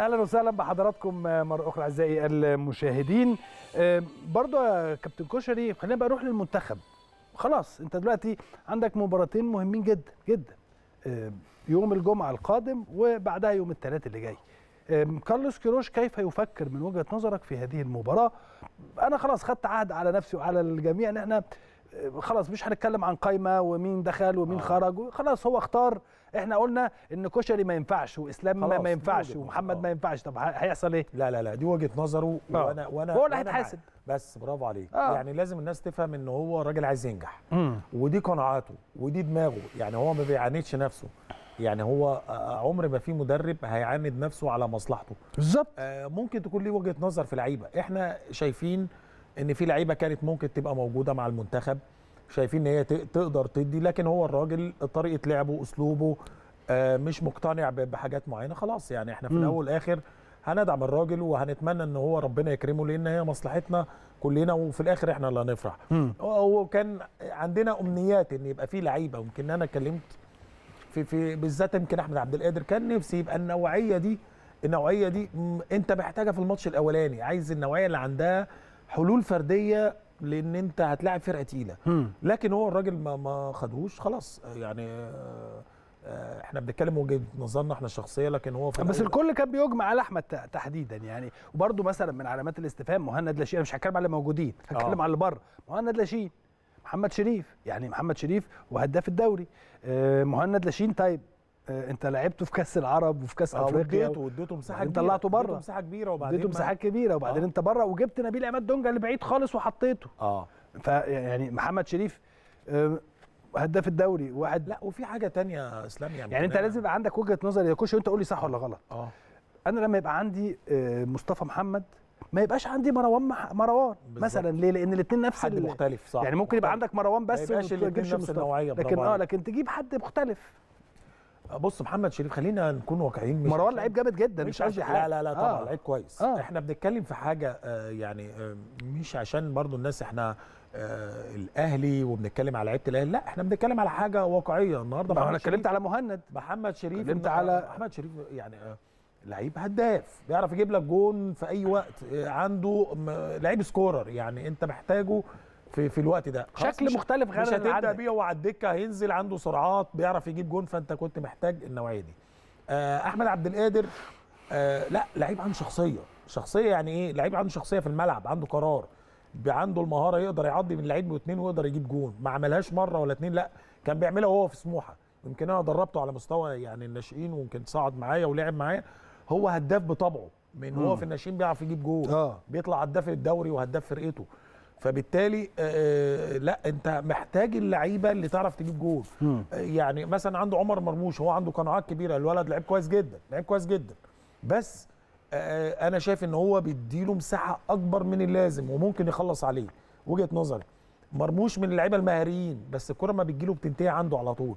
اهلا وسهلا بحضراتكم آه، مره اخرى اعزائي المشاهدين آه، برضه يا كابتن كشري خلينا بقى نروح للمنتخب خلاص انت دلوقتي عندك مباراتين مهمين جدا جدا آه، يوم الجمعه القادم وبعدها يوم الثلاث اللي جاي كارلوس كيروش كيف يفكر من وجهه نظرك في هذه المباراه انا خلاص خدت عهد على نفسي وعلى الجميع ان احنا خلاص مش هنتكلم عن قايمه ومين دخل ومين آه. خرج خلاص هو اختار احنا قلنا ان كشري ما ينفعش واسلام ما, ما ينفعش ومحمد آه. ما ينفعش طب هيحصل ايه لا لا لا دي وجهه نظره آه. وانا وانا هو اللي هيتحاسب بس برافو عليك آه. يعني لازم الناس تفهم ان هو راجل عايز ينجح مم. ودي قناعاته ودي دماغه يعني هو ما بيعاندش نفسه يعني هو آه، آه، عمر ما في مدرب هيعاند نفسه على مصلحته بالظبط آه ممكن تكون ليه وجهه نظر في لعيبه احنا شايفين ان في لعيبه كانت ممكن تبقى موجوده مع المنتخب شايفين ان هي تقدر تدي لكن هو الراجل طريقه لعبه اسلوبه آه، مش مقتنع بحاجات معينه خلاص يعني احنا في الاول والاخر هندعم الراجل وهنتمنى ان هو ربنا يكرمه لان هي مصلحتنا كلنا وفي الاخر احنا اللي هنفرح هو كان عندنا امنيات ان يبقى في لعيبه ويمكن انا اتكلمت في في بالذات يمكن احمد عبد القادر كان نفسي يبقى النوعيه دي النوعيه دي انت محتاجها في الماتش الاولاني عايز النوعيه اللي عندها حلول فرديه لان انت هتلاعب فرقه تقيله لكن هو الراجل ما ما خدوش خلاص يعني آه، آه، احنا بنتكلم وجهه نظرنا احنا الشخصيه لكن هو في آه، بس الكل كان بيجمع على احمد تحديدا يعني وبرده مثلا من علامات الاستفهام مهند لاشين مش هتكلم على اللي موجودين هتكلم آه. على اللي بره مهند لاشين محمد شريف يعني محمد شريف وهداف الدوري مهند لاشين طيب آه، انت لعبته في كاس العرب وفي كاس اه، افريقيا واديته واديته مساحه كبيره طلعته بره اديته مساحه كبيره وبعدين اديته مساحات كبيره آه. وبعدين آه. انت بره وجبت نبيل عماد دونجا اللي بعيد خالص وحطيته اه فيعني محمد شريف هداف الدوري واحد لا وفي حاجه تانية اسلام يعني يعني انت لازم يبقى عندك وجهه نظر يا كوش وانت قول لي صح ولا غلط اه انا لما يبقى عندي مصطفى محمد ما يبقاش عندي مروان مروان مثلا ليه لان الاثنين نفس حد مختلف صح يعني ممكن يبقى عندك مروان بس ما يبقاش الاثنين نفس النوعيه لكن اه لكن تجيب حد مختلف بص محمد شريف خلينا نكون واقعيين مروان لعيب جامد جدا مش عايز حاجه لا لا لا طبعا آه. لعيب كويس آه. احنا بنتكلم في حاجه آه يعني آه مش عشان برضو الناس احنا آه الاهلي وبنتكلم على لعيبه الاهلي لا احنا بنتكلم على حاجه واقعيه النهارده انا اتكلمت على مهند محمد شريف اتكلمت على محمد شريف يعني آه لعيب هداف بيعرف يجيب لك جون في اي وقت آه، عنده لعيب سكورر يعني انت محتاجه في في الوقت ده شكل مختلف غير مش هتبدا بيه هو على الدكه هينزل عنده سرعات بيعرف يجيب جون فانت كنت محتاج النوعيه دي آه احمد عبد القادر آه لا لعيب عنده شخصيه شخصيه يعني ايه لعيب عنده شخصيه في الملعب عنده قرار عنده المهاره يقدر يعضي من لعيب واثنين ويقدر يجيب جون ما عملهاش مره ولا اتنين لا كان بيعملها وهو في سموحه يمكن انا دربته على مستوى يعني الناشئين ويمكن صعد معايا ولعب معايا هو هداف بطبعه من هو في الناشئين بيعرف يجيب جول آه. بيطلع هداف الدوري وهداف فرقته فبالتالي آه، آه، لا انت محتاج اللعيبه اللي تعرف تجيب جول آه، يعني مثلا عنده عمر مرموش هو عنده قناعات كبيره الولد لعيب كويس جدا لعيب كويس جدا بس انا شايف ان هو بيديله مساحه اكبر من اللازم وممكن يخلص عليه وجهه نظري مرموش من اللعيبه المهاريين بس الكره ما بتجيله بتنتهي عنده على طول